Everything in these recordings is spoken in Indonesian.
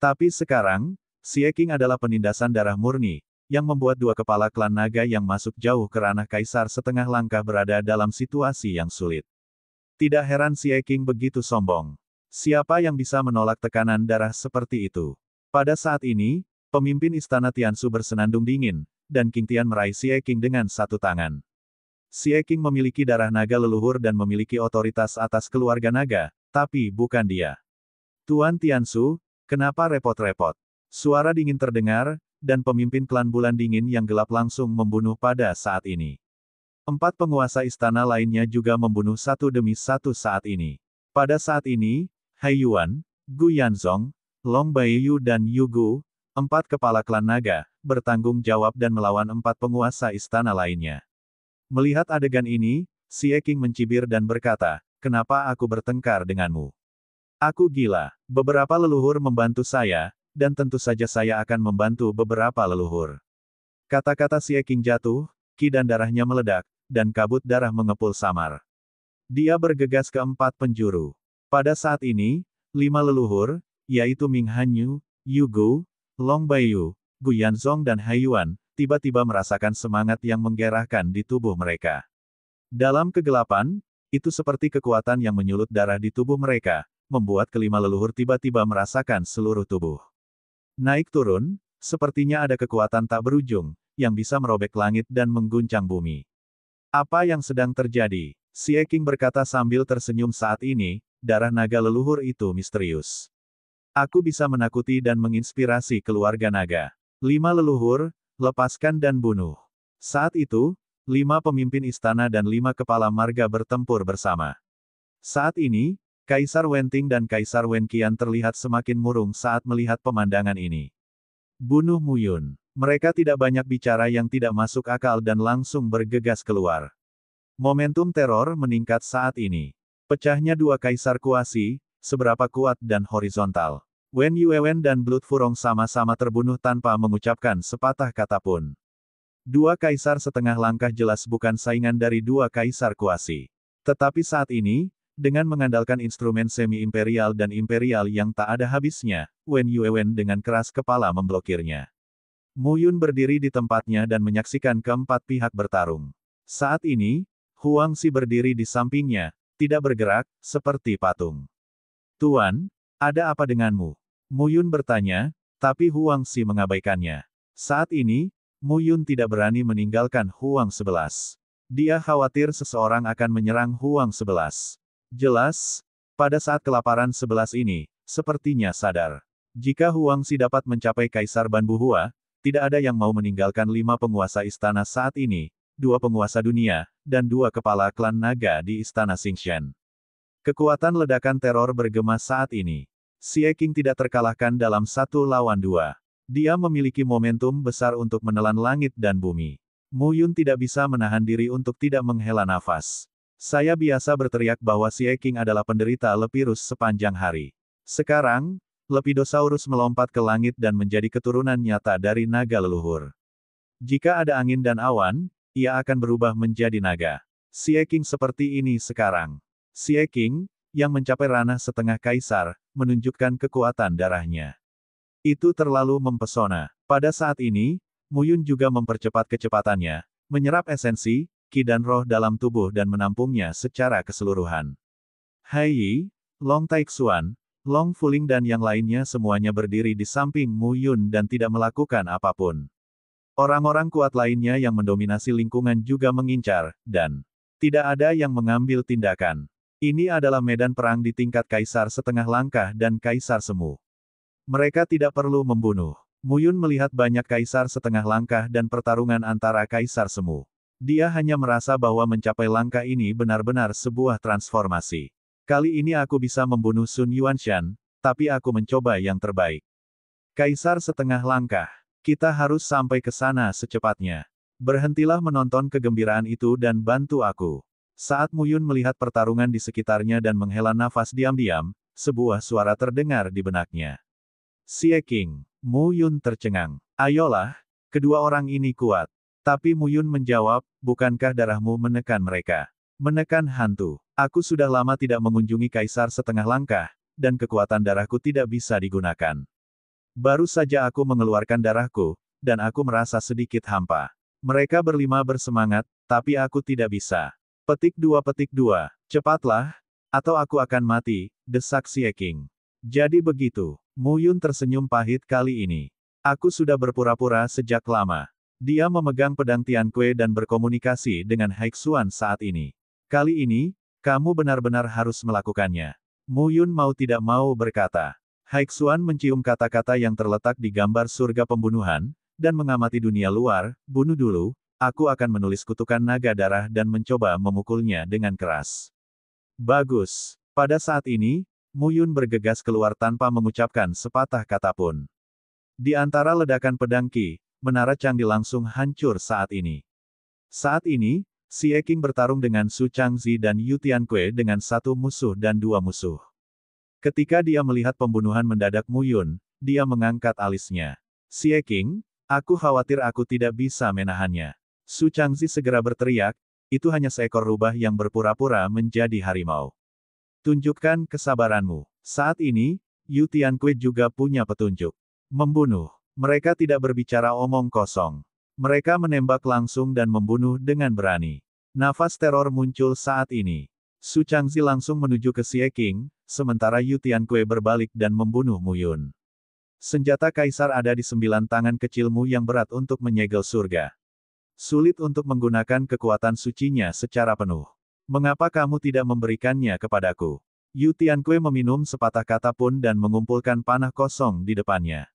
Tapi sekarang, Qing adalah penindasan darah murni, yang membuat dua kepala klan naga yang masuk jauh ke ranah kaisar setengah langkah berada dalam situasi yang sulit. Tidak heran Qing begitu sombong. Siapa yang bisa menolak tekanan darah seperti itu? Pada saat ini, pemimpin istana Tiansu bersenandung dingin, dan King Tian meraih Qing dengan satu tangan. Qing memiliki darah naga leluhur dan memiliki otoritas atas keluarga naga, tapi bukan dia. Tuan Tiansu, Kenapa repot-repot? Suara dingin terdengar, dan pemimpin klan bulan dingin yang gelap langsung membunuh pada saat ini. Empat penguasa istana lainnya juga membunuh satu demi satu saat ini. Pada saat ini, Hai Yuan, Gu Yanzong, Long Baiyu dan Yugu, empat kepala klan naga, bertanggung jawab dan melawan empat penguasa istana lainnya. Melihat adegan ini, Xie King mencibir dan berkata, kenapa aku bertengkar denganmu? Aku gila. Beberapa leluhur membantu saya, dan tentu saja saya akan membantu beberapa leluhur. Kata-kata si Eking jatuh, ki dan darahnya meledak, dan kabut darah mengepul samar. Dia bergegas ke empat penjuru. Pada saat ini, lima leluhur, yaitu Ming Hanyu, Yugu, Long Baiyu, Gu Yanzong dan Haiyuan, tiba-tiba merasakan semangat yang menggerahkan di tubuh mereka. Dalam kegelapan, itu seperti kekuatan yang menyulut darah di tubuh mereka, membuat kelima leluhur tiba-tiba merasakan seluruh tubuh. Naik turun, sepertinya ada kekuatan tak berujung, yang bisa merobek langit dan mengguncang bumi. Apa yang sedang terjadi? Si Eking berkata sambil tersenyum saat ini, darah naga leluhur itu misterius. Aku bisa menakuti dan menginspirasi keluarga naga. Lima leluhur, lepaskan dan bunuh. Saat itu, lima pemimpin istana dan lima kepala marga bertempur bersama. Saat ini, Kaisar Wenting dan Kaisar Wenkian terlihat semakin murung saat melihat pemandangan ini. Bunuh Muyun. Mereka tidak banyak bicara yang tidak masuk akal dan langsung bergegas keluar. Momentum teror meningkat saat ini. Pecahnya dua kaisar kuasi, seberapa kuat dan horizontal. Wen Yuewen dan Blood Furong sama-sama terbunuh tanpa mengucapkan sepatah kata pun. Dua kaisar setengah langkah jelas bukan saingan dari dua kaisar kuasi. Tetapi saat ini, dengan mengandalkan instrumen semi-imperial dan imperial yang tak ada habisnya, Wen Yuewen dengan keras kepala memblokirnya. Mu Yun berdiri di tempatnya dan menyaksikan keempat pihak bertarung. Saat ini, Huang Si berdiri di sampingnya, tidak bergerak, seperti patung. Tuan, ada apa denganmu? Mu Yun bertanya, tapi Huang Si mengabaikannya. Saat ini, Mu Yun tidak berani meninggalkan Huang Sebelas. Dia khawatir seseorang akan menyerang Huang Sebelas. Jelas, pada saat kelaparan sebelas ini, sepertinya sadar. Jika Huang Huangsi dapat mencapai Kaisar Ban Buhua, tidak ada yang mau meninggalkan lima penguasa istana saat ini, dua penguasa dunia, dan dua kepala klan naga di istana Xingxian. Kekuatan ledakan teror bergema saat ini. Xie King tidak terkalahkan dalam satu lawan dua. Dia memiliki momentum besar untuk menelan langit dan bumi. Mu Yun tidak bisa menahan diri untuk tidak menghela nafas. Saya biasa berteriak bahwa si Eking adalah penderita lepirus sepanjang hari. Sekarang, Lepidosaurus melompat ke langit dan menjadi keturunan nyata dari naga leluhur. Jika ada angin dan awan, ia akan berubah menjadi naga. Si Eking seperti ini sekarang. Si Eking, yang mencapai ranah setengah kaisar, menunjukkan kekuatan darahnya. Itu terlalu mempesona. Pada saat ini, Muyun juga mempercepat kecepatannya, menyerap esensi, ki dan roh dalam tubuh dan menampungnya secara keseluruhan. Hai Yi, Long Taixuan, Long Fuling dan yang lainnya semuanya berdiri di samping Mu Yun dan tidak melakukan apapun. Orang-orang kuat lainnya yang mendominasi lingkungan juga mengincar, dan tidak ada yang mengambil tindakan. Ini adalah medan perang di tingkat kaisar setengah langkah dan kaisar semu. Mereka tidak perlu membunuh. Muyun melihat banyak kaisar setengah langkah dan pertarungan antara kaisar semu. Dia hanya merasa bahwa mencapai langkah ini benar-benar sebuah transformasi. Kali ini aku bisa membunuh Sun Yuanshan, tapi aku mencoba yang terbaik. Kaisar setengah langkah. Kita harus sampai ke sana secepatnya. Berhentilah menonton kegembiraan itu dan bantu aku. Saat Muyun melihat pertarungan di sekitarnya dan menghela nafas diam-diam, sebuah suara terdengar di benaknya. Xie King, Mu Yun tercengang. Ayolah, kedua orang ini kuat. Tapi Muyun menjawab, bukankah darahmu menekan mereka? Menekan hantu. Aku sudah lama tidak mengunjungi kaisar setengah langkah, dan kekuatan darahku tidak bisa digunakan. Baru saja aku mengeluarkan darahku, dan aku merasa sedikit hampa. Mereka berlima bersemangat, tapi aku tidak bisa. Petik dua petik dua, cepatlah, atau aku akan mati, desak Sieking. Jadi begitu, Muyun tersenyum pahit kali ini. Aku sudah berpura-pura sejak lama. Dia memegang pedang Tian Kue dan berkomunikasi dengan Haixuan saat ini. Kali ini, kamu benar-benar harus melakukannya. Mu Yun mau tidak mau berkata. Haixuan mencium kata-kata yang terletak di gambar surga pembunuhan, dan mengamati dunia luar, bunuh dulu, aku akan menulis kutukan naga darah dan mencoba memukulnya dengan keras. Bagus. Pada saat ini, Mu Yun bergegas keluar tanpa mengucapkan sepatah kata pun. Di antara ledakan pedang Ki, menara candi langsung hancur saat ini. Saat ini, Si Eking bertarung dengan Su Changzi dan Yu Tianque dengan satu musuh dan dua musuh. Ketika dia melihat pembunuhan mendadak Mu Yun, dia mengangkat alisnya. Si Eking, aku khawatir aku tidak bisa menahannya. Su Changzi segera berteriak, itu hanya seekor rubah yang berpura-pura menjadi harimau. Tunjukkan kesabaranmu. Saat ini, Yu Tianque juga punya petunjuk. Membunuh. Mereka tidak berbicara omong kosong. Mereka menembak langsung dan membunuh dengan berani. Nafas teror muncul saat ini. Su Changzi langsung menuju ke Xie King, sementara Yu Tianque berbalik dan membunuh Mu Yun. Senjata kaisar ada di sembilan tangan kecilmu yang berat untuk menyegel surga. Sulit untuk menggunakan kekuatan sucinya secara penuh. Mengapa kamu tidak memberikannya kepadaku? Yu Tianque meminum sepatah kata pun dan mengumpulkan panah kosong di depannya.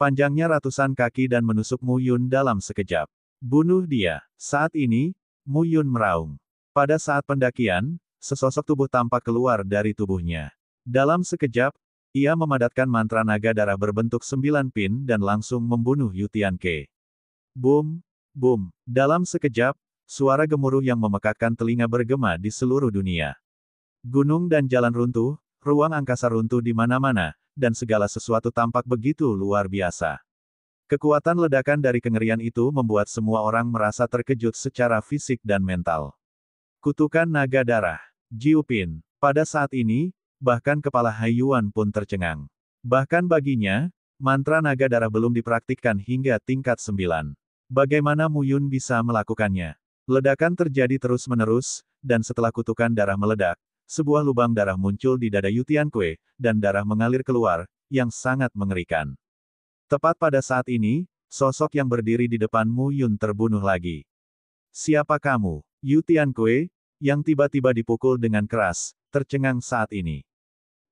Panjangnya ratusan kaki dan menusuk Mu Yun dalam sekejap. Bunuh dia. Saat ini, Mu Yun meraung. Pada saat pendakian, sesosok tubuh tampak keluar dari tubuhnya. Dalam sekejap, ia memadatkan mantra naga darah berbentuk sembilan pin dan langsung membunuh Yutian Ke. Boom, boom. Dalam sekejap, suara gemuruh yang memekakkan telinga bergema di seluruh dunia. Gunung dan jalan runtuh, ruang angkasa runtuh di mana-mana, dan segala sesuatu tampak begitu luar biasa. Kekuatan ledakan dari kengerian itu membuat semua orang merasa terkejut secara fisik dan mental. Kutukan naga darah, Jiupin. Pada saat ini, bahkan kepala Haiyuan pun tercengang. Bahkan baginya, mantra naga darah belum dipraktikkan hingga tingkat sembilan. Bagaimana Muyun bisa melakukannya? Ledakan terjadi terus-menerus, dan setelah kutukan darah meledak, sebuah lubang darah muncul di dada Yutian Kue, dan darah mengalir keluar, yang sangat mengerikan. Tepat pada saat ini, sosok yang berdiri di depan Mu Yun terbunuh lagi. Siapa kamu? Yutian Kue, yang tiba-tiba dipukul dengan keras, tercengang saat ini.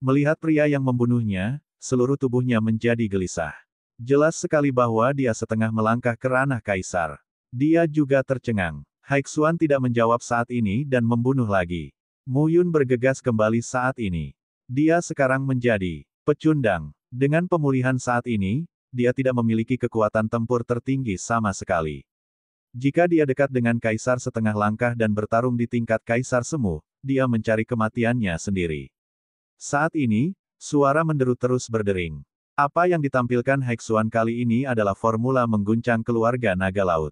Melihat pria yang membunuhnya, seluruh tubuhnya menjadi gelisah. Jelas sekali bahwa dia setengah melangkah ke ranah kaisar. Dia juga tercengang. Haixuan tidak menjawab saat ini dan membunuh lagi. Mu Yun bergegas kembali saat ini. Dia sekarang menjadi pecundang. Dengan pemulihan saat ini, dia tidak memiliki kekuatan tempur tertinggi sama sekali. Jika dia dekat dengan kaisar setengah langkah dan bertarung di tingkat kaisar semu, dia mencari kematiannya sendiri. Saat ini, suara menderu terus berdering. Apa yang ditampilkan Heksuan kali ini adalah formula mengguncang keluarga naga laut.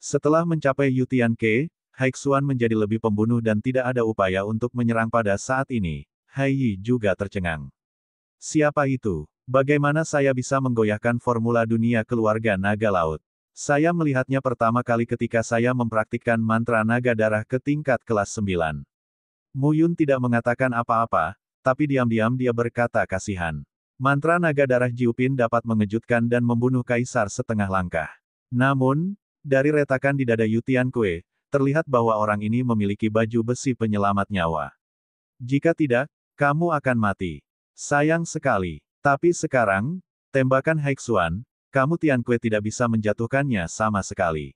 Setelah mencapai Yutian Ke, Haixuan menjadi lebih pembunuh dan tidak ada upaya untuk menyerang pada saat ini. Hai Yi juga tercengang. Siapa itu? Bagaimana saya bisa menggoyahkan formula dunia keluarga naga laut? Saya melihatnya pertama kali ketika saya mempraktikkan mantra naga darah ke tingkat kelas 9. Muyun tidak mengatakan apa-apa, tapi diam-diam dia berkata kasihan. Mantra naga darah Jiupin dapat mengejutkan dan membunuh kaisar setengah langkah. Namun, dari retakan di dada Yutian Kue, terlihat bahwa orang ini memiliki baju besi penyelamat nyawa. Jika tidak, kamu akan mati. Sayang sekali. Tapi sekarang, tembakan Haixuan, kamu Tian Kue tidak bisa menjatuhkannya sama sekali.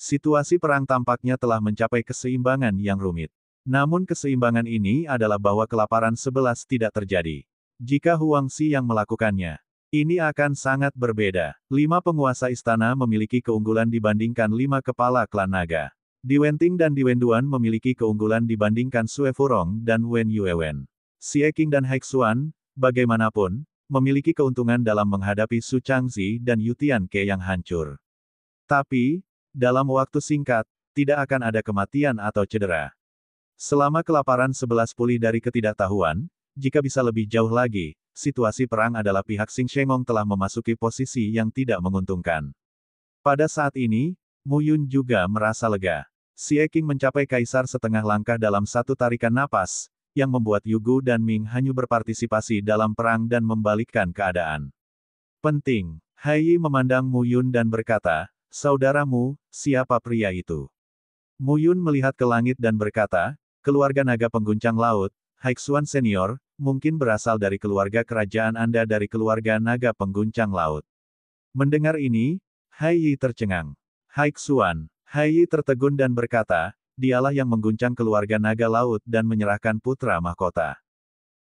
Situasi perang tampaknya telah mencapai keseimbangan yang rumit. Namun keseimbangan ini adalah bahwa kelaparan sebelas tidak terjadi. Jika Huang Xi yang melakukannya, ini akan sangat berbeda. Lima penguasa istana memiliki keunggulan dibandingkan lima kepala klan naga. Di Wenting dan Di Wenduan memiliki keunggulan dibandingkan Sue Furong dan Wen Yuewen. Xie Qing dan Haixuan, bagaimanapun, memiliki keuntungan dalam menghadapi Su Changzi dan Yutian Ke yang hancur. Tapi, dalam waktu singkat, tidak akan ada kematian atau cedera. Selama kelaparan sebelas pulih dari ketidaktahuan, jika bisa lebih jauh lagi, situasi perang adalah pihak Xing Shengong telah memasuki posisi yang tidak menguntungkan. Pada saat ini, Mu Yun juga merasa lega. Si Eking mencapai kaisar setengah langkah dalam satu tarikan napas, yang membuat Yugu dan Ming hanya berpartisipasi dalam perang dan membalikkan keadaan. Penting, Hai memandang Mu Yun dan berkata, Saudaramu, siapa pria itu? Mu Yun melihat ke langit dan berkata, keluarga naga pengguncang laut, Haixuan Senior, mungkin berasal dari keluarga kerajaan Anda dari keluarga naga pengguncang laut. Mendengar ini, Hai Yi tercengang. Haixuan, Hai tertegun dan berkata, dialah yang mengguncang keluarga naga laut dan menyerahkan putra mahkota.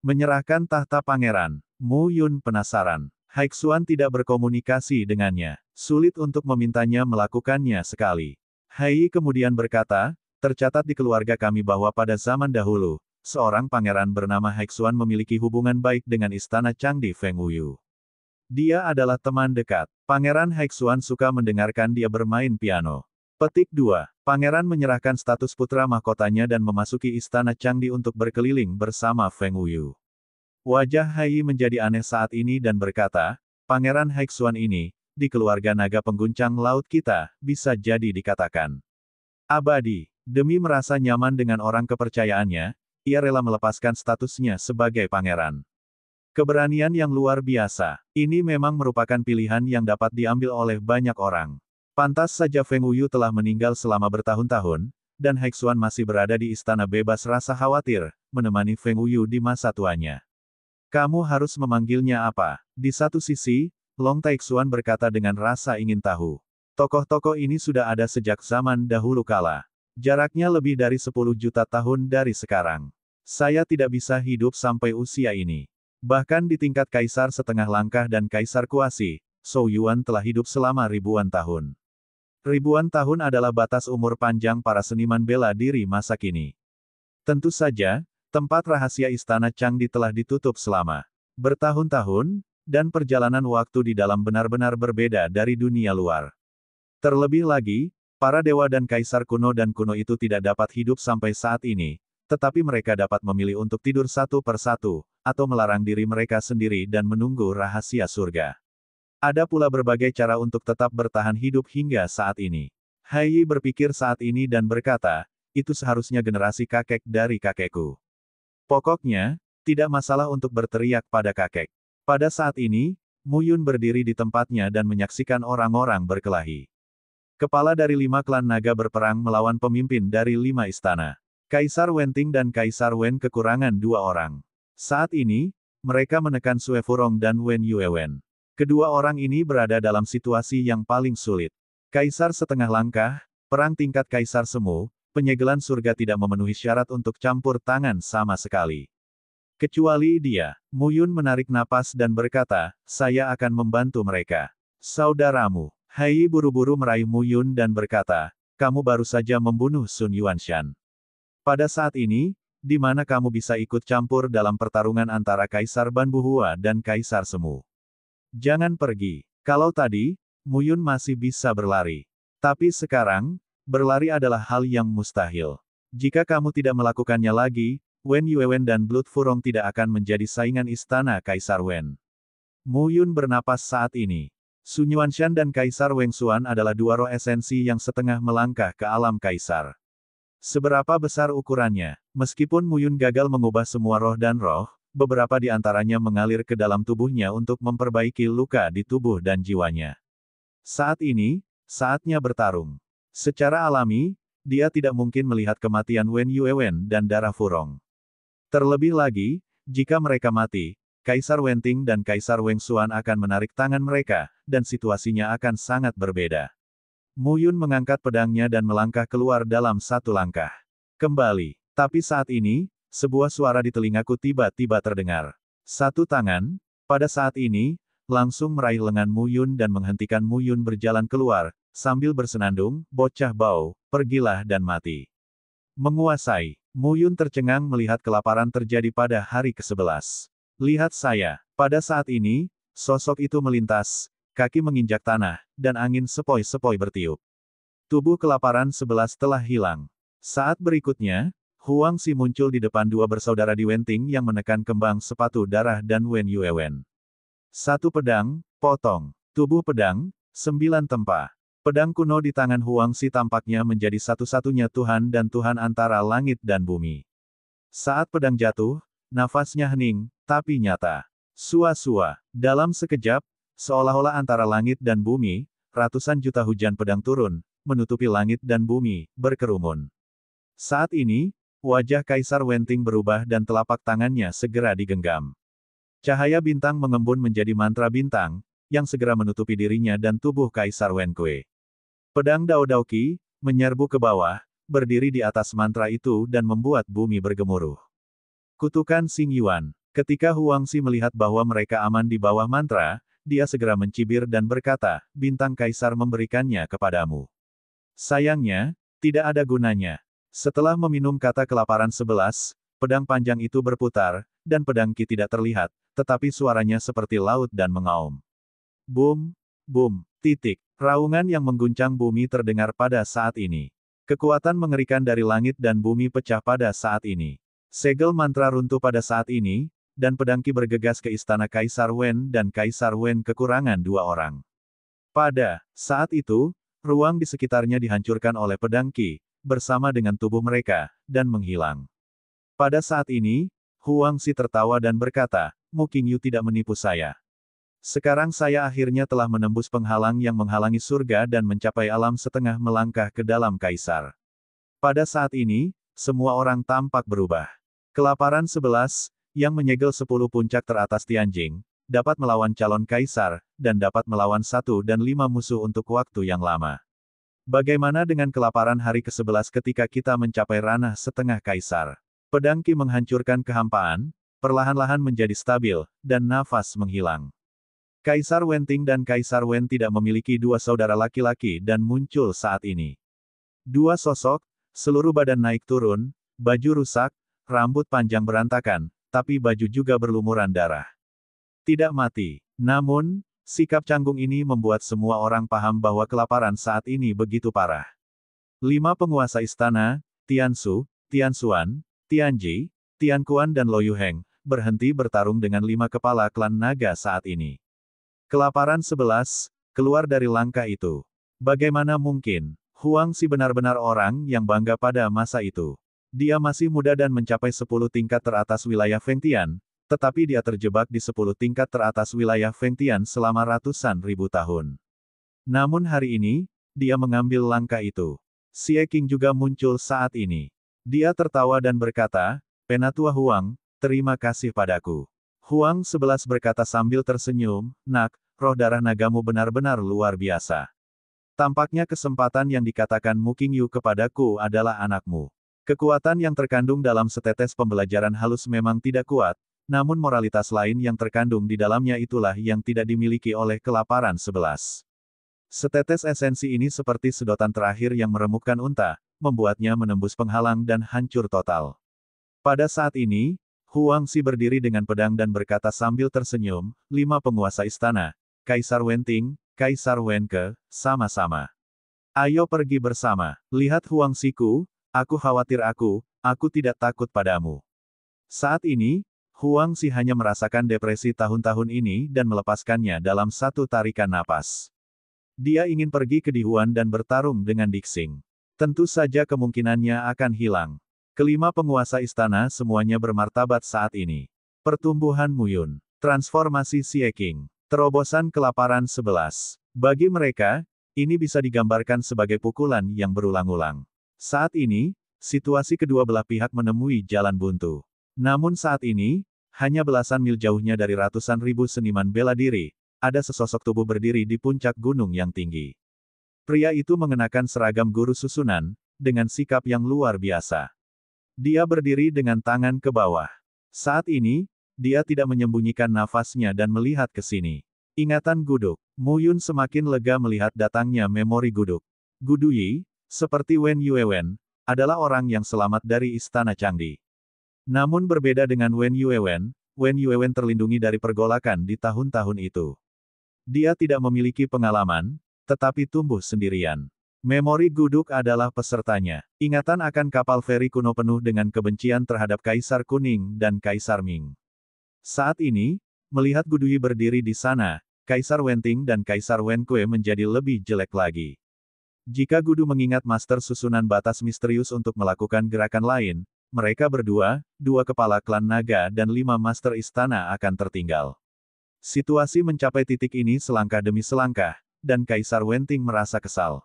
Menyerahkan tahta pangeran, Mu Yun penasaran. Haixuan tidak berkomunikasi dengannya. Sulit untuk memintanya melakukannya sekali. Hai kemudian berkata, tercatat di keluarga kami bahwa pada zaman dahulu, seorang pangeran bernama Haixuan memiliki hubungan baik dengan istana Changdi Feng Wuyu. Dia adalah teman dekat. Pangeran Haixuan suka mendengarkan dia bermain piano. Petik 2. Pangeran menyerahkan status putra mahkotanya dan memasuki istana Cangdi untuk berkeliling bersama Feng Wuyu. Wajah Hai menjadi aneh saat ini dan berkata, Pangeran Haixuan ini, di keluarga naga pengguncang laut kita, bisa jadi dikatakan. Abadi, demi merasa nyaman dengan orang kepercayaannya, ia rela melepaskan statusnya sebagai pangeran. Keberanian yang luar biasa, ini memang merupakan pilihan yang dapat diambil oleh banyak orang. Pantas saja Feng Wuyu telah meninggal selama bertahun-tahun, dan Hexuan masih berada di istana bebas rasa khawatir, menemani Feng Wuyu di masa tuanya. Kamu harus memanggilnya apa? Di satu sisi, Long Taixuan berkata dengan rasa ingin tahu. Tokoh-tokoh ini sudah ada sejak zaman dahulu kala. Jaraknya lebih dari 10 juta tahun dari sekarang. Saya tidak bisa hidup sampai usia ini. Bahkan di tingkat kaisar setengah langkah dan kaisar kuasi, Shou Yuan telah hidup selama ribuan tahun. Ribuan tahun adalah batas umur panjang para seniman bela diri masa kini. Tentu saja, tempat rahasia Istana Changdi telah ditutup selama bertahun-tahun, dan perjalanan waktu di dalam benar-benar berbeda dari dunia luar. Terlebih lagi, para dewa dan kaisar kuno dan kuno itu tidak dapat hidup sampai saat ini, tetapi mereka dapat memilih untuk tidur satu per satu, atau melarang diri mereka sendiri dan menunggu rahasia surga. Ada pula berbagai cara untuk tetap bertahan hidup hingga saat ini. Yi berpikir saat ini dan berkata, itu seharusnya generasi kakek dari kakekku. Pokoknya, tidak masalah untuk berteriak pada kakek. Pada saat ini, Muyun berdiri di tempatnya dan menyaksikan orang-orang berkelahi. Kepala dari lima klan naga berperang melawan pemimpin dari lima istana. Kaisar Wenting dan Kaisar Wen kekurangan dua orang. Saat ini, mereka menekan Sue dan Wen Yuewen. Kedua orang ini berada dalam situasi yang paling sulit. Kaisar setengah langkah, perang tingkat kaisar semu, penyegelan surga tidak memenuhi syarat untuk campur tangan sama sekali. Kecuali dia, Muyun menarik napas dan berkata, saya akan membantu mereka. Saudaramu, Hai buru-buru meraih Muyun dan berkata, kamu baru saja membunuh Sun Yuanshan. Pada saat ini, di mana kamu bisa ikut campur dalam pertarungan antara Kaisar Banbuhua dan Kaisar Semu. Jangan pergi. Kalau tadi, Muyun masih bisa berlari. Tapi sekarang, berlari adalah hal yang mustahil. Jika kamu tidak melakukannya lagi, Wen Yuewen dan Blood Furong tidak akan menjadi saingan istana Kaisar Wen. Muyun bernapas saat ini. Shan dan Kaisar Weng Xuan adalah dua roh esensi yang setengah melangkah ke alam Kaisar. Seberapa besar ukurannya? Meskipun Muyun gagal mengubah semua roh dan roh, beberapa di antaranya mengalir ke dalam tubuhnya untuk memperbaiki luka di tubuh dan jiwanya. Saat ini, saatnya bertarung. Secara alami, dia tidak mungkin melihat kematian Wen Yuewen dan darah Furong. Terlebih lagi, jika mereka mati, Kaisar Wenting dan Kaisar Xuan akan menarik tangan mereka, dan situasinya akan sangat berbeda. Mu Yun mengangkat pedangnya dan melangkah keluar dalam satu langkah. Kembali. Tapi saat ini, sebuah suara di telingaku tiba-tiba terdengar. Satu tangan, pada saat ini, langsung meraih lengan Muyun dan menghentikan Muyun berjalan keluar, sambil bersenandung, bocah bau, pergilah dan mati. Menguasai, Muyun tercengang melihat kelaparan terjadi pada hari ke-11. Lihat saya, pada saat ini, sosok itu melintas, kaki menginjak tanah, dan angin sepoi-sepoi bertiup. Tubuh kelaparan sebelas telah hilang. Saat berikutnya, Huang Si muncul di depan dua bersaudara di Wenting yang menekan kembang sepatu darah dan Wen Yuewen. Satu pedang, potong. Tubuh pedang, sembilan tempa. Pedang kuno di tangan Huang Si tampaknya menjadi satu-satunya Tuhan dan Tuhan antara langit dan bumi. Saat pedang jatuh, nafasnya hening, tapi nyata. Sua-sua. Dalam sekejap, seolah-olah antara langit dan bumi, ratusan juta hujan pedang turun, menutupi langit dan bumi, berkerumun. Saat ini, Wajah Kaisar Wenting berubah dan telapak tangannya segera digenggam. Cahaya bintang mengembun menjadi mantra bintang, yang segera menutupi dirinya dan tubuh Kaisar Wenkwe. Pedang Dao Dao Qi, menyerbu ke bawah, berdiri di atas mantra itu dan membuat bumi bergemuruh. Kutukan Sing Yuan. Ketika Huang Si melihat bahwa mereka aman di bawah mantra, dia segera mencibir dan berkata, bintang kaisar memberikannya kepadamu. Sayangnya, tidak ada gunanya. Setelah meminum kata kelaparan sebelas, pedang panjang itu berputar, dan pedang Ki tidak terlihat, tetapi suaranya seperti laut dan mengaum. Boom, boom, titik, raungan yang mengguncang bumi terdengar pada saat ini. Kekuatan mengerikan dari langit dan bumi pecah pada saat ini. Segel mantra runtuh pada saat ini, dan pedangki bergegas ke istana Kaisar Wen dan Kaisar Wen kekurangan dua orang. Pada saat itu, ruang di sekitarnya dihancurkan oleh pedangki bersama dengan tubuh mereka, dan menghilang. Pada saat ini, Huang Si tertawa dan berkata, Mu Yu tidak menipu saya. Sekarang saya akhirnya telah menembus penghalang yang menghalangi surga dan mencapai alam setengah melangkah ke dalam kaisar. Pada saat ini, semua orang tampak berubah. Kelaparan sebelas yang menyegel sepuluh puncak teratas Tianjing, dapat melawan calon kaisar, dan dapat melawan satu dan lima musuh untuk waktu yang lama. Bagaimana dengan kelaparan hari ke-11 ketika kita mencapai ranah setengah kaisar? Pedangki menghancurkan kehampaan, perlahan-lahan menjadi stabil, dan nafas menghilang. Kaisar Wenting dan Kaisar Wen tidak memiliki dua saudara laki-laki dan muncul saat ini. Dua sosok, seluruh badan naik turun, baju rusak, rambut panjang berantakan, tapi baju juga berlumuran darah. Tidak mati, namun, Sikap canggung ini membuat semua orang paham bahwa kelaparan saat ini begitu parah. Lima penguasa istana, Tiansu, Tianxuan, Tianji, Tianquan dan Yuheng, berhenti bertarung dengan lima kepala klan naga saat ini. Kelaparan sebelas, keluar dari langkah itu. Bagaimana mungkin, Huang si benar-benar orang yang bangga pada masa itu. Dia masih muda dan mencapai sepuluh tingkat teratas wilayah Fengtian, tetapi dia terjebak di sepuluh tingkat teratas wilayah Fengtian selama ratusan ribu tahun. Namun hari ini, dia mengambil langkah itu. Xie King juga muncul saat ini. Dia tertawa dan berkata, Penatua Huang, terima kasih padaku. Huang sebelas berkata sambil tersenyum, Nak, roh darah nagamu benar-benar luar biasa. Tampaknya kesempatan yang dikatakan Muking Yu kepadaku adalah anakmu. Kekuatan yang terkandung dalam setetes pembelajaran halus memang tidak kuat, namun moralitas lain yang terkandung di dalamnya itulah yang tidak dimiliki oleh kelaparan sebelas. Setetes esensi ini seperti sedotan terakhir yang meremukkan unta, membuatnya menembus penghalang dan hancur total. Pada saat ini, Huang si berdiri dengan pedang dan berkata sambil tersenyum, lima penguasa istana, Kaisar Wenting, Kaisar Wenke, sama-sama. Ayo pergi bersama, lihat Huang Siku, aku khawatir aku, aku tidak takut padamu. Saat ini, Huang Si hanya merasakan depresi tahun-tahun ini dan melepaskannya dalam satu tarikan napas. Dia ingin pergi ke Dihuan dan bertarung dengan Dixing. Tentu saja kemungkinannya akan hilang. Kelima penguasa istana semuanya bermartabat saat ini. Pertumbuhan Muyun. Transformasi Xie King. Terobosan kelaparan sebelas. Bagi mereka, ini bisa digambarkan sebagai pukulan yang berulang-ulang. Saat ini, situasi kedua belah pihak menemui jalan buntu. Namun saat ini, hanya belasan mil jauhnya dari ratusan ribu seniman bela diri, ada sesosok tubuh berdiri di puncak gunung yang tinggi. Pria itu mengenakan seragam guru susunan, dengan sikap yang luar biasa. Dia berdiri dengan tangan ke bawah. Saat ini, dia tidak menyembunyikan nafasnya dan melihat ke sini. Ingatan Guduk. Muyun semakin lega melihat datangnya memori Guduk. Gudui, seperti Wen Yuewen, adalah orang yang selamat dari Istana canggih. Namun berbeda dengan Wen Yuewen, Wen Yuewen terlindungi dari pergolakan di tahun-tahun itu. Dia tidak memiliki pengalaman, tetapi tumbuh sendirian. Memori guduk adalah pesertanya. Ingatan akan kapal feri kuno penuh dengan kebencian terhadap Kaisar Kuning dan Kaisar Ming. Saat ini, melihat Gudui berdiri di sana, Kaisar Wenting dan Kaisar Wenkue menjadi lebih jelek lagi. Jika Gudu mengingat master susunan batas misterius untuk melakukan gerakan lain, mereka berdua, dua kepala klan naga dan lima master istana akan tertinggal. Situasi mencapai titik ini selangkah demi selangkah, dan Kaisar Wenting merasa kesal.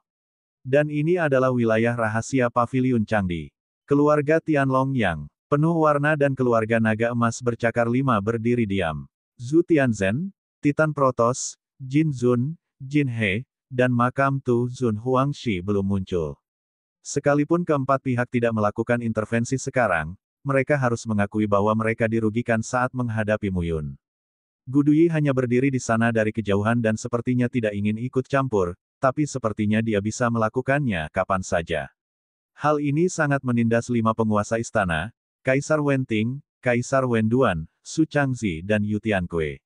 Dan ini adalah wilayah rahasia Paviliun Cangdi. Keluarga Tianlong Yang, penuh warna dan keluarga naga emas bercakar lima berdiri diam. Zhu Tianzhen, Titan Protos, Jin Zun, Jin He, dan makam Tu Zun Huangshi belum muncul. Sekalipun keempat pihak tidak melakukan intervensi sekarang, mereka harus mengakui bahwa mereka dirugikan saat menghadapi Muyun. Guduyi hanya berdiri di sana dari kejauhan dan sepertinya tidak ingin ikut campur, tapi sepertinya dia bisa melakukannya kapan saja. Hal ini sangat menindas lima penguasa istana, Kaisar Wenting, Kaisar Wenduan, Su Changzi dan Yutian Kue.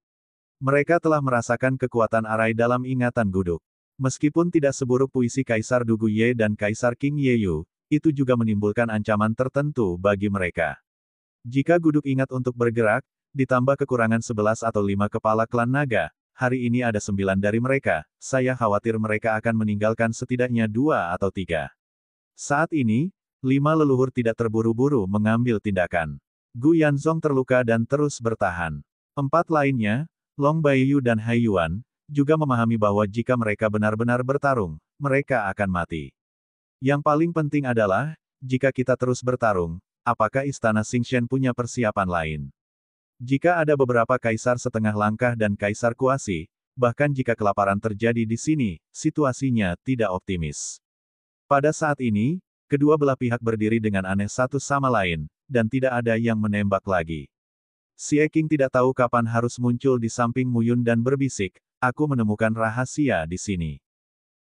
Mereka telah merasakan kekuatan arai dalam ingatan guduk. Meskipun tidak seburuk puisi Kaisar Dugu Ye dan Kaisar King Yu, itu juga menimbulkan ancaman tertentu bagi mereka. Jika guduk ingat untuk bergerak, ditambah kekurangan 11 atau 5 kepala klan naga, hari ini ada 9 dari mereka, saya khawatir mereka akan meninggalkan setidaknya 2 atau 3. Saat ini, lima leluhur tidak terburu-buru mengambil tindakan. Gu Yanzong terluka dan terus bertahan. Empat lainnya, Long Baiyu dan Haiyuan, juga memahami bahwa jika mereka benar-benar bertarung, mereka akan mati. Yang paling penting adalah, jika kita terus bertarung, apakah istana Xingxian punya persiapan lain? Jika ada beberapa kaisar setengah langkah dan kaisar kuasi, bahkan jika kelaparan terjadi di sini, situasinya tidak optimis. Pada saat ini, kedua belah pihak berdiri dengan aneh satu sama lain, dan tidak ada yang menembak lagi. Xie Qing tidak tahu kapan harus muncul di samping Muyun dan berbisik, aku menemukan rahasia di sini.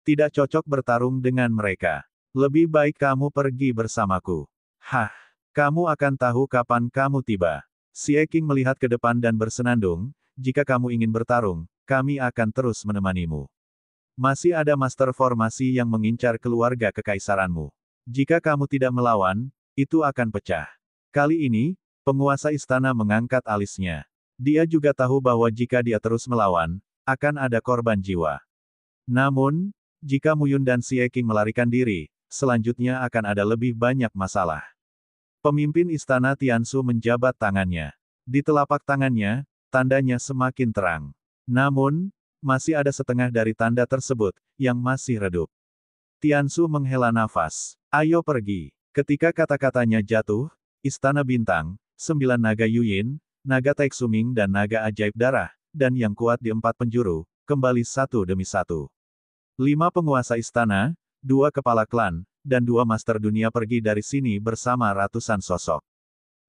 Tidak cocok bertarung dengan mereka. Lebih baik kamu pergi bersamaku. Hah, kamu akan tahu kapan kamu tiba. Si Eking melihat ke depan dan bersenandung, jika kamu ingin bertarung, kami akan terus menemanimu. Masih ada master formasi yang mengincar keluarga kekaisaranmu. Jika kamu tidak melawan, itu akan pecah. Kali ini, penguasa istana mengangkat alisnya. Dia juga tahu bahwa jika dia terus melawan, akan ada korban jiwa. Namun, jika Muyun dan Qing melarikan diri, selanjutnya akan ada lebih banyak masalah. Pemimpin istana Tiansu menjabat tangannya. Di telapak tangannya, tandanya semakin terang. Namun, masih ada setengah dari tanda tersebut, yang masih redup. Tiansu menghela nafas. Ayo pergi. Ketika kata-katanya jatuh, Istana Bintang, sembilan naga Yuyin, naga Suming dan naga ajaib darah, dan yang kuat di empat penjuru, kembali satu demi satu. Lima penguasa istana, dua kepala klan, dan dua master dunia pergi dari sini bersama ratusan sosok.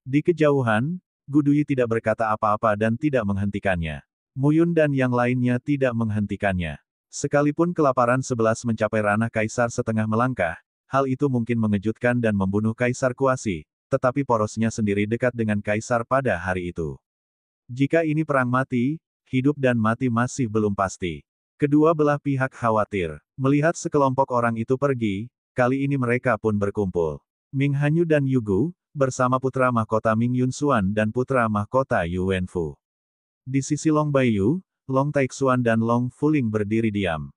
Di kejauhan, Gudui tidak berkata apa-apa dan tidak menghentikannya. Muyun dan yang lainnya tidak menghentikannya. Sekalipun kelaparan sebelas mencapai ranah kaisar setengah melangkah, hal itu mungkin mengejutkan dan membunuh kaisar kuasi, tetapi porosnya sendiri dekat dengan kaisar pada hari itu. Jika ini perang mati, hidup dan mati masih belum pasti. Kedua belah pihak khawatir. Melihat sekelompok orang itu pergi, kali ini mereka pun berkumpul. Ming Hanyu dan Yugu, bersama putra mahkota Ming Yun Xuan dan putra mahkota Yu Wenfu. Di sisi Long Bai Yu, Long Taixuan dan Long Fuling berdiri diam.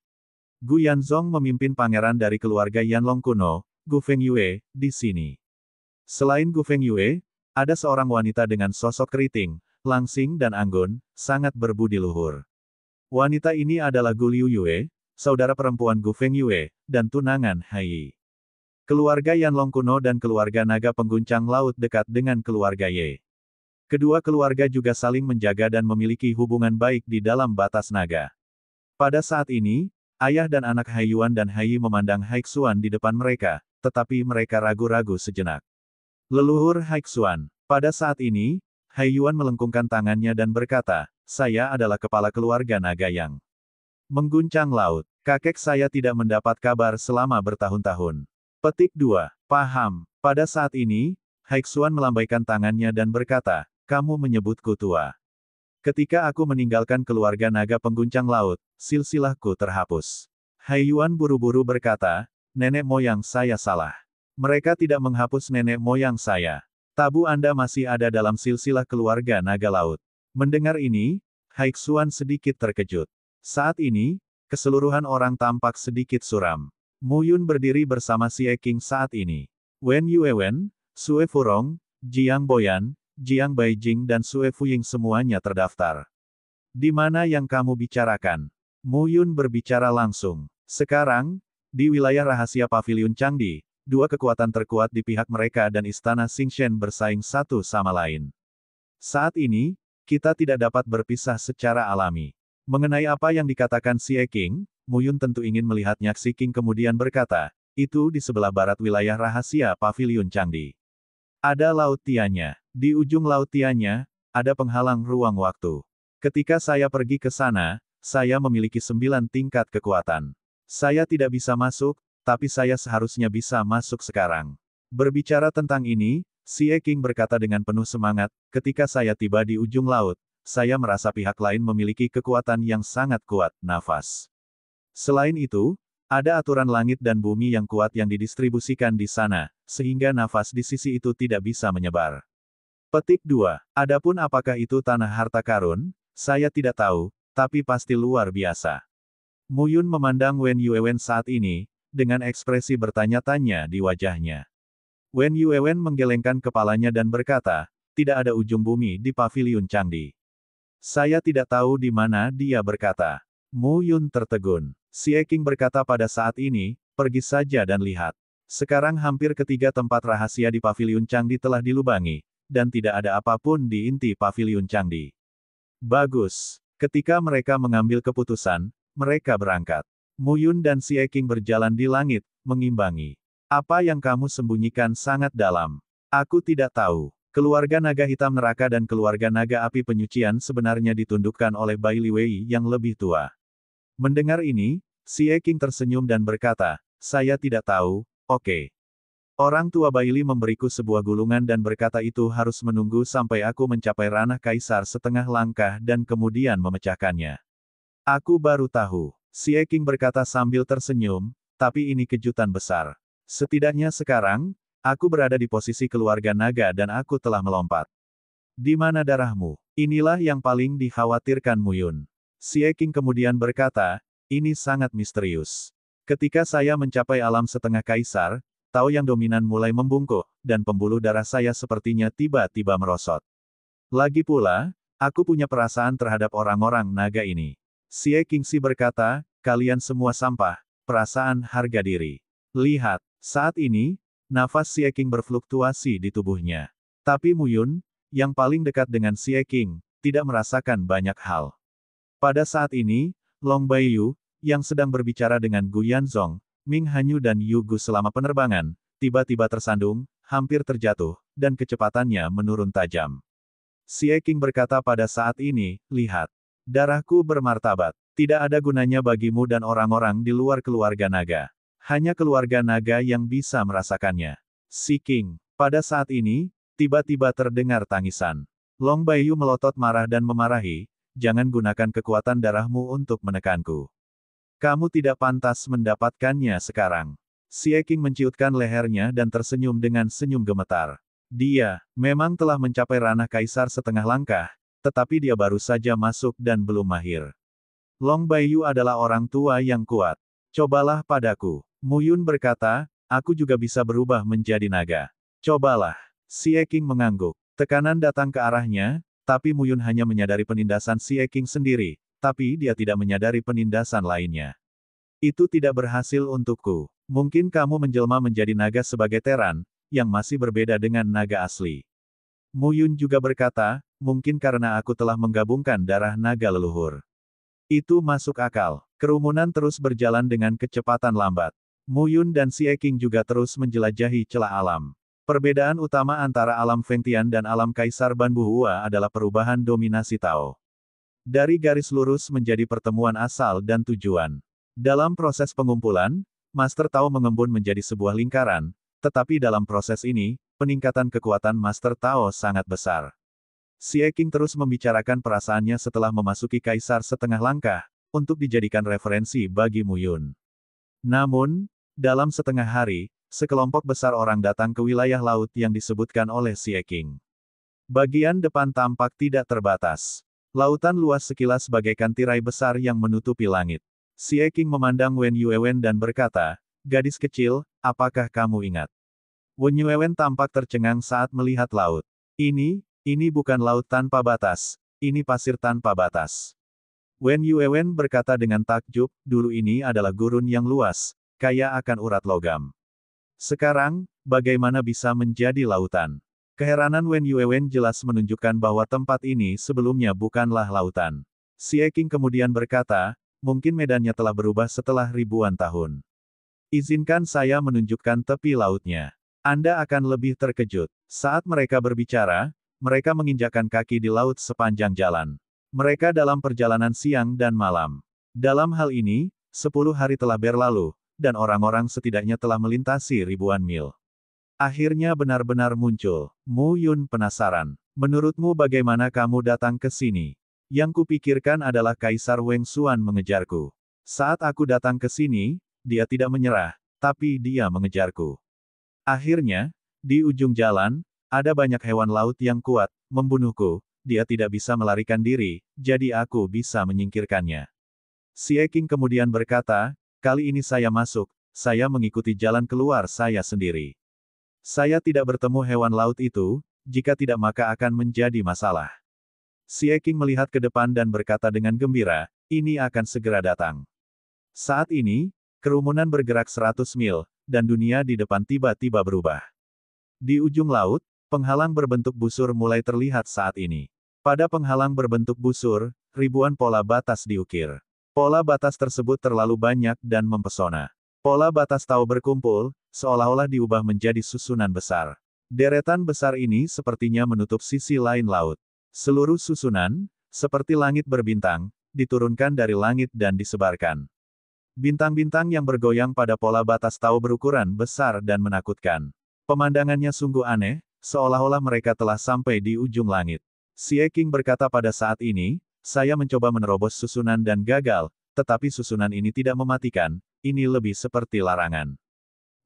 Gu Yanzong memimpin pangeran dari keluarga Yan Long kuno, Gu Feng Yue, di sini. Selain Gu Feng Yue, ada seorang wanita dengan sosok keriting, langsing dan anggun, sangat berbudi luhur. Wanita ini adalah Gu Liu Yue, saudara perempuan Gu Feng Yue, dan tunangan Hai. Keluarga Yanlong kuno dan keluarga naga pengguncang laut dekat dengan keluarga Ye. Kedua keluarga juga saling menjaga dan memiliki hubungan baik di dalam batas naga. Pada saat ini, ayah dan anak Haiyuan dan Hai memandang Hai Xuan di depan mereka, tetapi mereka ragu-ragu sejenak. Leluhur Xuan, pada saat ini, Haiyuan melengkungkan tangannya dan berkata, saya adalah kepala keluarga naga yang mengguncang laut. Kakek saya tidak mendapat kabar selama bertahun-tahun. Petik 2. Paham. Pada saat ini, Xuan melambaikan tangannya dan berkata, kamu menyebutku tua. Ketika aku meninggalkan keluarga naga pengguncang laut, silsilahku terhapus. Haiyuan buru-buru berkata, nenek moyang saya salah. Mereka tidak menghapus nenek moyang saya. Tabu Anda masih ada dalam silsilah keluarga naga laut. Mendengar ini, Haixuan sedikit terkejut. Saat ini, keseluruhan orang tampak sedikit suram. Mu Yun berdiri bersama si King saat ini. Wen Yuewen, Sue Furong, Jiang Boyan, Jiang Beijing dan Sue Fuying semuanya terdaftar. Di mana yang kamu bicarakan? Mu Yun berbicara langsung. Sekarang, di wilayah rahasia Paviliun Cangdi, dua kekuatan terkuat di pihak mereka dan istana Xingxian bersaing satu sama lain. Saat ini, kita tidak dapat berpisah secara alami. Mengenai apa yang dikatakan Xie King, Muyun tentu ingin melihatnya Xie King kemudian berkata, itu di sebelah barat wilayah rahasia Paviliun Changdi. Ada Laut Tianya. Di ujung Laut Tianya, ada penghalang ruang waktu. Ketika saya pergi ke sana, saya memiliki sembilan tingkat kekuatan. Saya tidak bisa masuk, tapi saya seharusnya bisa masuk sekarang. Berbicara tentang ini, Si King berkata dengan penuh semangat, ketika saya tiba di ujung laut, saya merasa pihak lain memiliki kekuatan yang sangat kuat, nafas. Selain itu, ada aturan langit dan bumi yang kuat yang didistribusikan di sana, sehingga nafas di sisi itu tidak bisa menyebar. Petik 2. Adapun apakah itu tanah harta karun? Saya tidak tahu, tapi pasti luar biasa. Muyun memandang Wen Yuewen saat ini, dengan ekspresi bertanya-tanya di wajahnya. Wen Yuewen menggelengkan kepalanya dan berkata, tidak ada ujung bumi di paviliun Candi. Saya tidak tahu di mana dia berkata. Mu Yun tertegun. Si Eking berkata pada saat ini, pergi saja dan lihat. Sekarang hampir ketiga tempat rahasia di paviliun Candi telah dilubangi, dan tidak ada apapun di inti paviliun Candi. Bagus. Ketika mereka mengambil keputusan, mereka berangkat. Muyun dan si Eking berjalan di langit, mengimbangi. Apa yang kamu sembunyikan sangat dalam. Aku tidak tahu. Keluarga naga hitam neraka dan keluarga naga api penyucian sebenarnya ditundukkan oleh Bai Liwei yang lebih tua. Mendengar ini, si Eking tersenyum dan berkata, saya tidak tahu, oke. Okay. Orang tua Baili memberiku sebuah gulungan dan berkata itu harus menunggu sampai aku mencapai ranah kaisar setengah langkah dan kemudian memecahkannya. Aku baru tahu. Si Eking berkata sambil tersenyum, tapi ini kejutan besar. Setidaknya sekarang, aku berada di posisi keluarga naga dan aku telah melompat. Di mana darahmu? Inilah yang paling dikhawatirkan Muyun. Si Eking kemudian berkata, ini sangat misterius. Ketika saya mencapai alam setengah kaisar, tahu yang dominan mulai membungkuk, dan pembuluh darah saya sepertinya tiba-tiba merosot. Lagi pula, aku punya perasaan terhadap orang-orang naga ini. Xie si berkata, kalian semua sampah, perasaan harga diri. Lihat, saat ini, nafas Xie Qing berfluktuasi di tubuhnya. Tapi Muyun, yang paling dekat dengan Xie Qing, tidak merasakan banyak hal. Pada saat ini, Long Baiyu, yang sedang berbicara dengan Gu Yanzong, Ming Hanyu dan Yu Gu selama penerbangan, tiba-tiba tersandung, hampir terjatuh, dan kecepatannya menurun tajam. Xie Qing berkata pada saat ini, lihat, Darahku bermartabat. Tidak ada gunanya bagimu dan orang-orang di luar keluarga naga. Hanya keluarga naga yang bisa merasakannya. Si King. Pada saat ini, tiba-tiba terdengar tangisan. Long Baiyu melotot marah dan memarahi, jangan gunakan kekuatan darahmu untuk menekanku. Kamu tidak pantas mendapatkannya sekarang. Si King menciutkan lehernya dan tersenyum dengan senyum gemetar. Dia, memang telah mencapai ranah kaisar setengah langkah, tetapi dia baru saja masuk dan belum mahir. Long Baiyu adalah orang tua yang kuat. Cobalah padaku. Muyun berkata, aku juga bisa berubah menjadi naga. Cobalah. Si King mengangguk. Tekanan datang ke arahnya, tapi Muyun hanya menyadari penindasan Si King sendiri, tapi dia tidak menyadari penindasan lainnya. Itu tidak berhasil untukku. Mungkin kamu menjelma menjadi naga sebagai Teran, yang masih berbeda dengan naga asli. Muyun juga berkata, mungkin karena aku telah menggabungkan darah naga leluhur. Itu masuk akal. Kerumunan terus berjalan dengan kecepatan lambat. Muyun dan Si Eking juga terus menjelajahi celah alam. Perbedaan utama antara alam Tian dan alam Kaisar Banbu Hua adalah perubahan dominasi Tao. Dari garis lurus menjadi pertemuan asal dan tujuan. Dalam proses pengumpulan, Master Tao mengembun menjadi sebuah lingkaran, tetapi dalam proses ini, peningkatan kekuatan Master Tao sangat besar. Si Eking terus membicarakan perasaannya setelah memasuki kaisar setengah langkah, untuk dijadikan referensi bagi Muyun. Namun, dalam setengah hari, sekelompok besar orang datang ke wilayah laut yang disebutkan oleh si Eking. Bagian depan tampak tidak terbatas. Lautan luas sekilas bagaikan tirai besar yang menutupi langit. Si Eking memandang Wen Yuewen dan berkata, Gadis kecil, apakah kamu ingat? Wen Yuewen tampak tercengang saat melihat laut. Ini, ini bukan laut tanpa batas, ini pasir tanpa batas. Wen Yuewen berkata dengan takjub, dulu ini adalah gurun yang luas, kaya akan urat logam. Sekarang, bagaimana bisa menjadi lautan? Keheranan Wen Yuewen jelas menunjukkan bahwa tempat ini sebelumnya bukanlah lautan. Si Eking kemudian berkata, mungkin medannya telah berubah setelah ribuan tahun. Izinkan saya menunjukkan tepi lautnya. Anda akan lebih terkejut. Saat mereka berbicara, mereka menginjakan kaki di laut sepanjang jalan. Mereka dalam perjalanan siang dan malam. Dalam hal ini, sepuluh hari telah berlalu, dan orang-orang setidaknya telah melintasi ribuan mil. Akhirnya benar-benar muncul. Mu Yun penasaran. Menurutmu bagaimana kamu datang ke sini? Yang kupikirkan adalah Kaisar Weng Xuan mengejarku. Saat aku datang ke sini, dia tidak menyerah, tapi dia mengejarku. Akhirnya, di ujung jalan, ada banyak hewan laut yang kuat, membunuhku, dia tidak bisa melarikan diri, jadi aku bisa menyingkirkannya. Si Eking kemudian berkata, kali ini saya masuk, saya mengikuti jalan keluar saya sendiri. Saya tidak bertemu hewan laut itu, jika tidak maka akan menjadi masalah. Si Eking melihat ke depan dan berkata dengan gembira, ini akan segera datang. Saat ini, kerumunan bergerak 100 mil, dan dunia di depan tiba-tiba berubah. Di ujung laut, Penghalang berbentuk busur mulai terlihat saat ini. Pada penghalang berbentuk busur, ribuan pola batas diukir. Pola batas tersebut terlalu banyak dan mempesona. Pola batas tahu berkumpul, seolah-olah diubah menjadi susunan besar. Deretan besar ini sepertinya menutup sisi lain laut. Seluruh susunan, seperti langit berbintang, diturunkan dari langit dan disebarkan. Bintang-bintang yang bergoyang pada pola batas tahu berukuran besar dan menakutkan. Pemandangannya sungguh aneh, seolah-olah mereka telah sampai di ujung langit. Xie King berkata pada saat ini, saya mencoba menerobos susunan dan gagal, tetapi susunan ini tidak mematikan, ini lebih seperti larangan.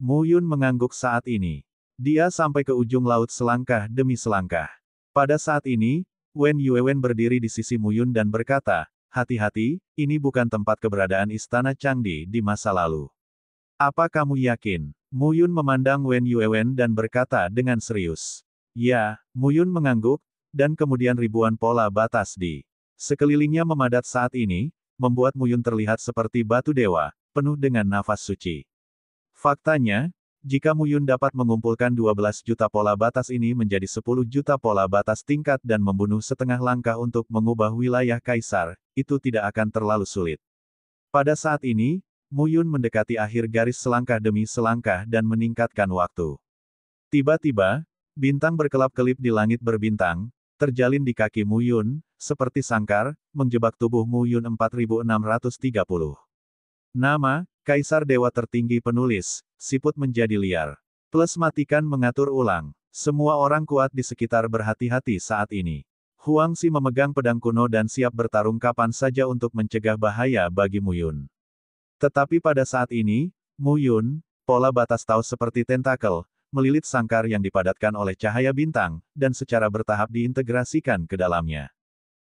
Mu Yun mengangguk saat ini. Dia sampai ke ujung laut selangkah demi selangkah. Pada saat ini, Wen Yuewen berdiri di sisi Mu Yun dan berkata, hati-hati, ini bukan tempat keberadaan istana Changdi di masa lalu. Apa kamu yakin? Muyun memandang Wen Yuewen dan berkata dengan serius. Ya, Muyun mengangguk, dan kemudian ribuan pola batas di sekelilingnya memadat saat ini, membuat Muyun terlihat seperti batu dewa, penuh dengan nafas suci. Faktanya, jika Muyun dapat mengumpulkan 12 juta pola batas ini menjadi 10 juta pola batas tingkat dan membunuh setengah langkah untuk mengubah wilayah kaisar, itu tidak akan terlalu sulit. Pada saat ini, Muyun mendekati akhir garis selangkah demi selangkah dan meningkatkan waktu. Tiba-tiba, bintang berkelap-kelip di langit berbintang, terjalin di kaki Muyun, seperti sangkar, menjebak tubuh Muyun 4630. Nama, Kaisar Dewa Tertinggi Penulis, Siput menjadi liar. Plus matikan mengatur ulang. Semua orang kuat di sekitar berhati-hati saat ini. Huang Si memegang pedang kuno dan siap bertarung kapan saja untuk mencegah bahaya bagi Muyun. Tetapi pada saat ini, Mu Yun, pola batas tahu seperti tentakel, melilit sangkar yang dipadatkan oleh cahaya bintang, dan secara bertahap diintegrasikan ke dalamnya.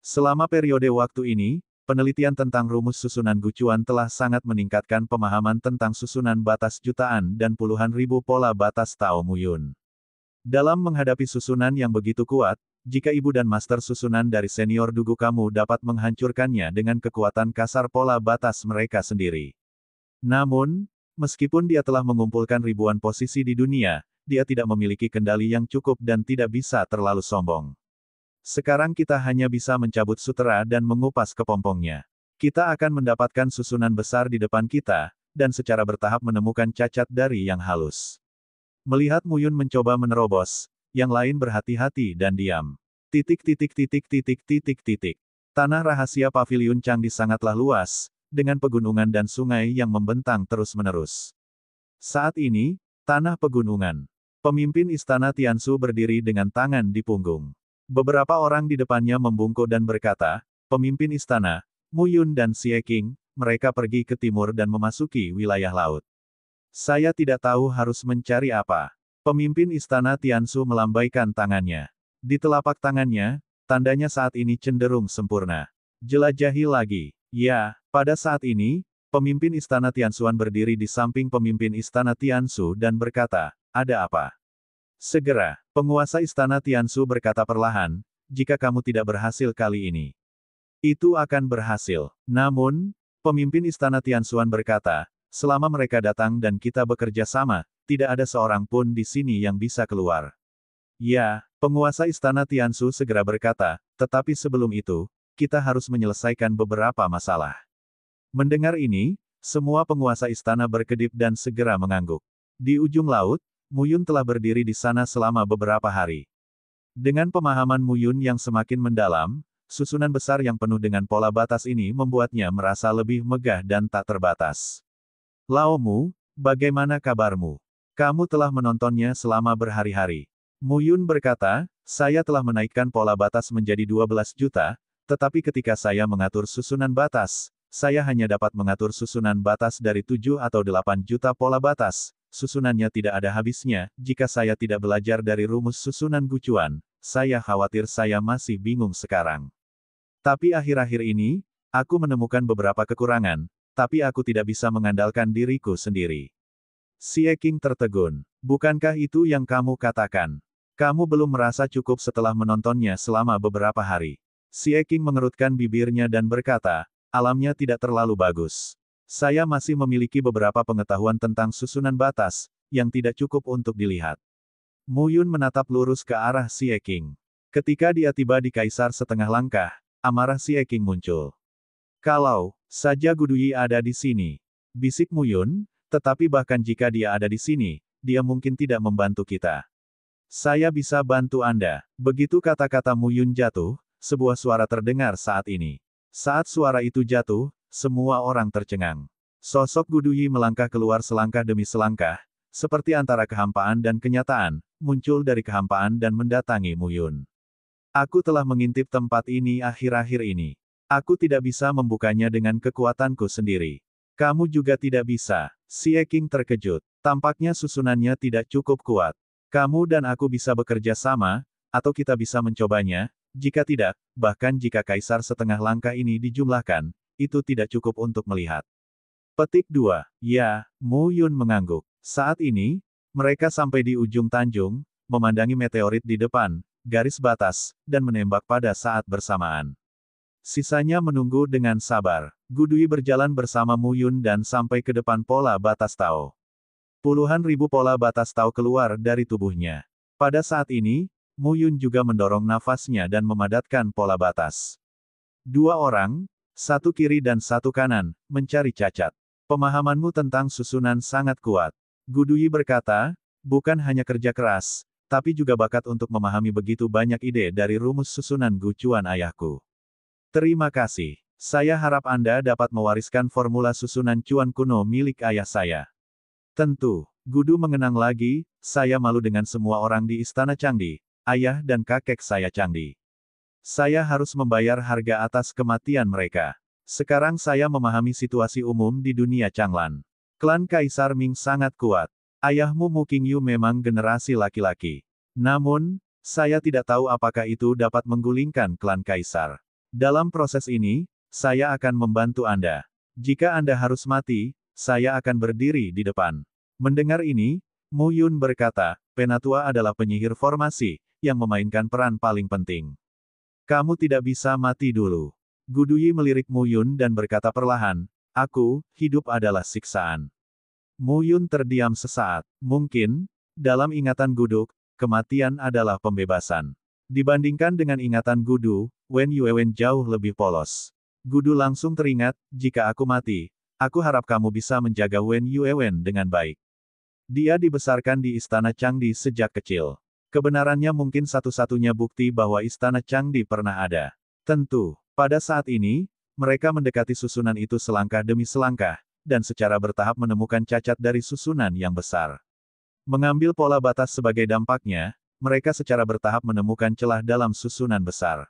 Selama periode waktu ini, penelitian tentang rumus susunan gucuan telah sangat meningkatkan pemahaman tentang susunan batas jutaan dan puluhan ribu pola batas Tao Muyun. Dalam menghadapi susunan yang begitu kuat, jika ibu dan master susunan dari senior dugu kamu dapat menghancurkannya dengan kekuatan kasar pola batas mereka sendiri. Namun, meskipun dia telah mengumpulkan ribuan posisi di dunia, dia tidak memiliki kendali yang cukup dan tidak bisa terlalu sombong. Sekarang kita hanya bisa mencabut sutera dan mengupas kepompongnya. Kita akan mendapatkan susunan besar di depan kita, dan secara bertahap menemukan cacat dari yang halus. Melihat Muyun mencoba menerobos, yang lain berhati-hati dan diam. Titik titik titik titik titik titik. Tanah rahasia paviliun Changdi sangatlah luas, dengan pegunungan dan sungai yang membentang terus-menerus. Saat ini, tanah pegunungan. Pemimpin istana Tiansu berdiri dengan tangan di punggung. Beberapa orang di depannya membungkuk dan berkata, pemimpin istana, Mu Yun dan Xie King, mereka pergi ke timur dan memasuki wilayah laut. Saya tidak tahu harus mencari apa. Pemimpin istana Tiansu melambaikan tangannya. Di telapak tangannya, tandanya saat ini cenderung sempurna. Jelajahi lagi. Ya, pada saat ini, pemimpin istana Tianxuan berdiri di samping pemimpin istana Tianxu dan berkata, ada apa? Segera, penguasa istana Tianxu berkata perlahan, jika kamu tidak berhasil kali ini. Itu akan berhasil. Namun, pemimpin istana Tianxuan berkata, selama mereka datang dan kita bekerja sama, tidak ada seorang pun di sini yang bisa keluar. Ya, penguasa istana Tiansu segera berkata, tetapi sebelum itu, kita harus menyelesaikan beberapa masalah. Mendengar ini, semua penguasa istana berkedip dan segera mengangguk. Di ujung laut, Muyun telah berdiri di sana selama beberapa hari. Dengan pemahaman Muyun yang semakin mendalam, susunan besar yang penuh dengan pola batas ini membuatnya merasa lebih megah dan tak terbatas. Laomu, bagaimana kabarmu? Kamu telah menontonnya selama berhari-hari. Muyun berkata, saya telah menaikkan pola batas menjadi 12 juta, tetapi ketika saya mengatur susunan batas, saya hanya dapat mengatur susunan batas dari 7 atau 8 juta pola batas. Susunannya tidak ada habisnya, jika saya tidak belajar dari rumus susunan bucuan, saya khawatir saya masih bingung sekarang. Tapi akhir-akhir ini, aku menemukan beberapa kekurangan, tapi aku tidak bisa mengandalkan diriku sendiri. Si Eking tertegun. Bukankah itu yang kamu katakan? Kamu belum merasa cukup setelah menontonnya selama beberapa hari. Si Eking mengerutkan bibirnya dan berkata, Alamnya tidak terlalu bagus. Saya masih memiliki beberapa pengetahuan tentang susunan batas, yang tidak cukup untuk dilihat. Mu Yun menatap lurus ke arah Si King. Ketika dia tiba di kaisar setengah langkah, amarah Si King muncul. Kalau saja Guduyi ada di sini, bisik Mu Yun. tetapi bahkan jika dia ada di sini, dia mungkin tidak membantu kita. Saya bisa bantu Anda. Begitu kata-kata Mu Yun jatuh, sebuah suara terdengar saat ini. Saat suara itu jatuh, semua orang tercengang. Sosok Guduyi melangkah keluar selangkah demi selangkah, seperti antara kehampaan dan kenyataan, muncul dari kehampaan dan mendatangi Muyun. Aku telah mengintip tempat ini akhir-akhir ini. Aku tidak bisa membukanya dengan kekuatanku sendiri. Kamu juga tidak bisa. Si Eking terkejut. Tampaknya susunannya tidak cukup kuat. Kamu dan aku bisa bekerja sama, atau kita bisa mencobanya, jika tidak, bahkan jika kaisar setengah langkah ini dijumlahkan, itu tidak cukup untuk melihat. Petik 2. Ya, Mu Yun mengangguk. Saat ini, mereka sampai di ujung tanjung, memandangi meteorit di depan, garis batas, dan menembak pada saat bersamaan. Sisanya menunggu dengan sabar. Gudui berjalan bersama Mu Yun dan sampai ke depan pola batas Tao. Puluhan ribu pola batas Tao keluar dari tubuhnya. Pada saat ini, Mu Yun juga mendorong nafasnya dan memadatkan pola batas. Dua orang, satu kiri dan satu kanan, mencari cacat. Pemahamanmu tentang susunan sangat kuat. Guduyi berkata, bukan hanya kerja keras, tapi juga bakat untuk memahami begitu banyak ide dari rumus susunan gucuan ayahku. Terima kasih. Saya harap Anda dapat mewariskan formula susunan cuan kuno milik ayah saya. Tentu, Gudu mengenang lagi, saya malu dengan semua orang di Istana Candi, ayah dan kakek saya Candi. Saya harus membayar harga atas kematian mereka. Sekarang saya memahami situasi umum di dunia Changlan. Klan Kaisar Ming sangat kuat. Ayahmu Mu Qingyu memang generasi laki-laki. Namun, saya tidak tahu apakah itu dapat menggulingkan klan Kaisar. Dalam proses ini, saya akan membantu Anda. Jika Anda harus mati, saya akan berdiri di depan. Mendengar ini, Mu Yun berkata, Penatua adalah penyihir formasi, yang memainkan peran paling penting. Kamu tidak bisa mati dulu. Guduyi melirik Mu Yun dan berkata perlahan, Aku, hidup adalah siksaan. Mu Yun terdiam sesaat. Mungkin, dalam ingatan Guduk, kematian adalah pembebasan. Dibandingkan dengan ingatan Gudu, Wen Yuewen jauh lebih polos. Gudu langsung teringat, jika aku mati, aku harap kamu bisa menjaga Wen Yuewen dengan baik. Dia dibesarkan di Istana Changdi sejak kecil. Kebenarannya mungkin satu-satunya bukti bahwa istana Changdi pernah ada. Tentu, pada saat ini, mereka mendekati susunan itu selangkah demi selangkah, dan secara bertahap menemukan cacat dari susunan yang besar. Mengambil pola batas sebagai dampaknya, mereka secara bertahap menemukan celah dalam susunan besar.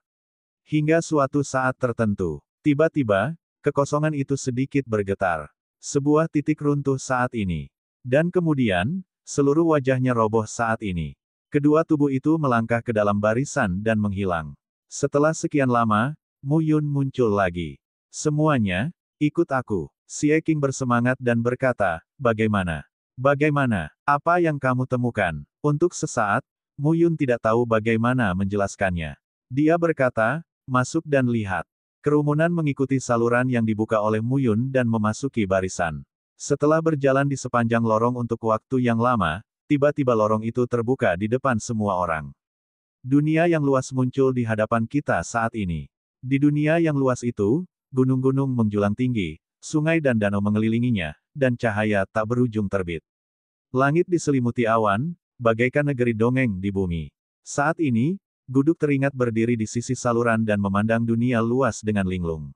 Hingga suatu saat tertentu, tiba-tiba, kekosongan itu sedikit bergetar. Sebuah titik runtuh saat ini. Dan kemudian, seluruh wajahnya roboh saat ini. Kedua tubuh itu melangkah ke dalam barisan dan menghilang. Setelah sekian lama, Mu Yun muncul lagi. Semuanya, ikut aku. Si King bersemangat dan berkata, bagaimana? Bagaimana? Apa yang kamu temukan? Untuk sesaat, Mu Yun tidak tahu bagaimana menjelaskannya. Dia berkata, masuk dan lihat. Kerumunan mengikuti saluran yang dibuka oleh Mu Yun dan memasuki barisan. Setelah berjalan di sepanjang lorong untuk waktu yang lama, tiba-tiba lorong itu terbuka di depan semua orang. Dunia yang luas muncul di hadapan kita saat ini. Di dunia yang luas itu, gunung-gunung menjulang tinggi, sungai dan danau mengelilinginya, dan cahaya tak berujung terbit. Langit diselimuti awan, bagaikan negeri dongeng di bumi. Saat ini, Guduk teringat berdiri di sisi saluran dan memandang dunia luas dengan linglung.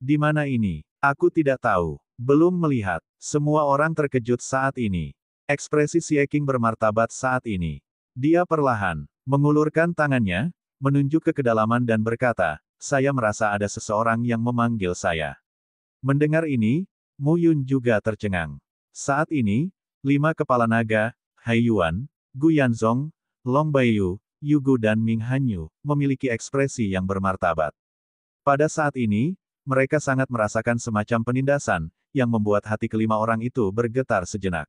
Di mana ini? Aku tidak tahu. Belum melihat. Semua orang terkejut saat ini. Ekspresi King bermartabat saat ini. Dia perlahan mengulurkan tangannya, menunjuk ke kedalaman dan berkata, saya merasa ada seseorang yang memanggil saya. Mendengar ini, Mu Yun juga tercengang. Saat ini, lima kepala naga, Hai Yuan, Gu Yanzong, Long Baiyu, Yugu dan Ming Hanyu, memiliki ekspresi yang bermartabat. Pada saat ini, mereka sangat merasakan semacam penindasan, yang membuat hati kelima orang itu bergetar sejenak.